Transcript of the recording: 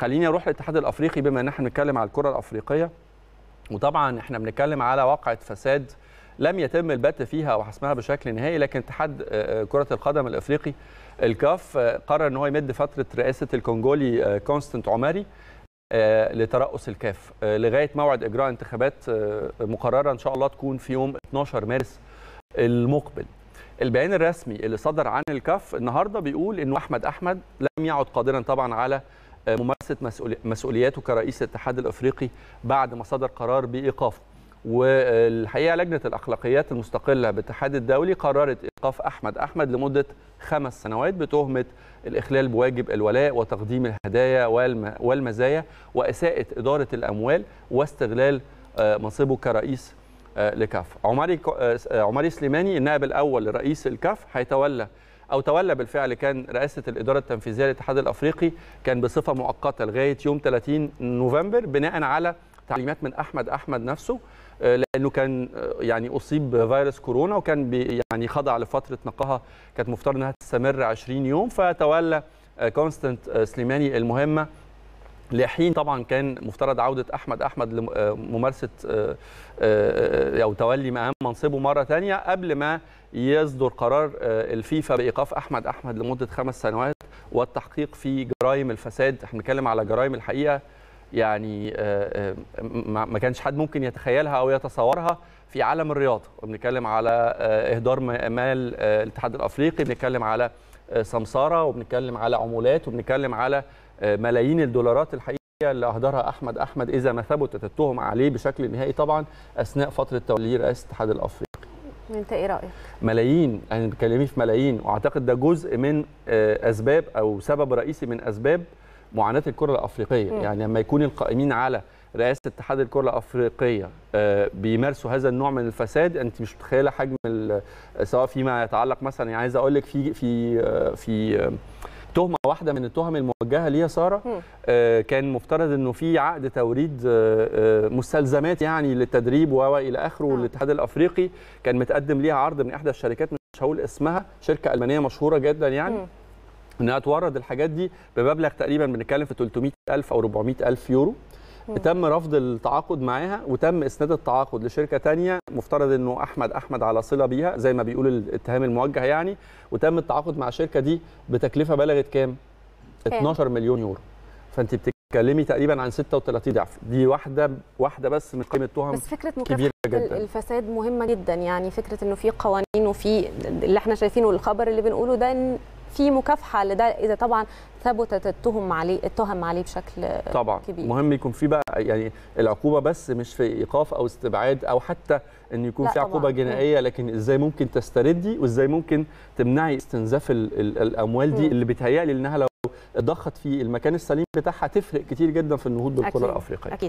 خليني اروح للاتحاد الافريقي بما ان احنا بنتكلم على الكره الافريقيه وطبعا احنا بنتكلم على واقعه فساد لم يتم البت فيها وحسمها بشكل نهائي لكن اتحاد آه، آه، كره القدم الافريقي الكاف آه، قرر ان هو يمد فتره رئاسه الكونجولي كونستنت عماري لترأس الكاف لغايه موعد اجراء انتخابات مقرره ان شاء الله تكون في يوم 12 مارس المقبل البيان الرسمي اللي صدر عن الكاف النهارده بيقول انه احمد احمد لم يعد قادرا طبعا على ممارسه مسؤولياته كرئيس الاتحاد الافريقي بعد ما صدر قرار بايقافه والحقيقه لجنه الاخلاقيات المستقله بالاتحاد الدولي قررت ايقاف احمد احمد لمده خمس سنوات بتهمه الاخلال بواجب الولاء وتقديم الهدايا والمزايا واساءه اداره الاموال واستغلال آه، منصبه كرئيس آه، لكاف عمري آه، عماري سليماني النائب الاول لرئيس الكاف هيتولى او تولى بالفعل كان رئاسه الاداره التنفيذيه للاتحاد الافريقي كان بصفه مؤقته لغايه يوم 30 نوفمبر بناء على تعليمات من احمد احمد نفسه آه، لانه كان آه، يعني اصيب بفيروس كورونا وكان يعني خضع لفتره نقاهه كانت مفترض انها تستمر 20 يوم فتولى آه، كونستانت سليماني المهمه لحين طبعا كان مفترض عوده احمد احمد لممارسه آه، آه، آه، او تولي مهام منصبه مره ثانيه قبل ما يصدر قرار الفيفا بايقاف احمد احمد لمده خمس سنوات والتحقيق في جرائم الفساد احنا بنتكلم على جرائم الحقيقه يعني ما كانش حد ممكن يتخيلها او يتصورها في عالم الرياضه بنتكلم على اهدار مال الاتحاد الافريقي بنتكلم على سمساره وبنتكلم على عمولات وبنتكلم على ملايين الدولارات الحقيقيه اللي اهدرها احمد احمد اذا ما ثبتت التهم عليه بشكل نهائي طبعا اثناء فتره توليه رئاسه الاتحاد الافريقي. انت ايه رايك؟ ملايين انا يعني بتكلمي في ملايين واعتقد ده جزء من آه، اسباب او سبب رئيسي من اسباب معاناه الكره الافريقيه، م. يعني لما يكون القائمين على رئاسه اتحاد الكره الافريقيه آه، بيمارسوا هذا النوع من الفساد انت مش متخيله حجم سواء فيما يتعلق مثلا يعني عايز اقول لك في في آه، في تهمه واحده من التهم الموجهه ليها ساره آه، كان مفترض انه في عقد توريد آه، آه، مستلزمات يعني للتدريب والى اخره والاتحاد الافريقي كان متقدم ليها عرض من احدى الشركات مش هقول اسمها شركه المانيه مشهوره جدا يعني انها تورد الحاجات دي بمبلغ تقريبا بنتكلم في 300000 او 400000 يورو تم رفض التعاقد معاها وتم اسناد التعاقد لشركه ثانيه مفترض انه احمد احمد على صله بيها زي ما بيقول الاتهام الموجه يعني وتم التعاقد مع الشركه دي بتكلفه بلغت كام 12 مليون يورو فانت بتتكلمي تقريبا عن 36 ضعف دي واحده واحده بس من قيمه التهم بس فكره مكافحه الفساد مهمه جدا يعني فكره انه في قوانين وفي اللي احنا شايفينه الخبر اللي بنقوله ده ان في مكافحه لده اذا طبعا ثبتت التهم عليه التهم عليه بشكل طبعا كبير مهم يكون في بقى يعني العقوبه بس مش في ايقاف او استبعاد او حتى ان يكون في عقوبه طبعا. جنائيه لكن ازاي ممكن تستردي وازاي ممكن تمنعي استنزاف الاموال دي م. اللي بيتهيألي انها لو ضخت في المكان السليم بتاعها تفرق كتير جدا في النهوض بالكره الافريقيه أكيد.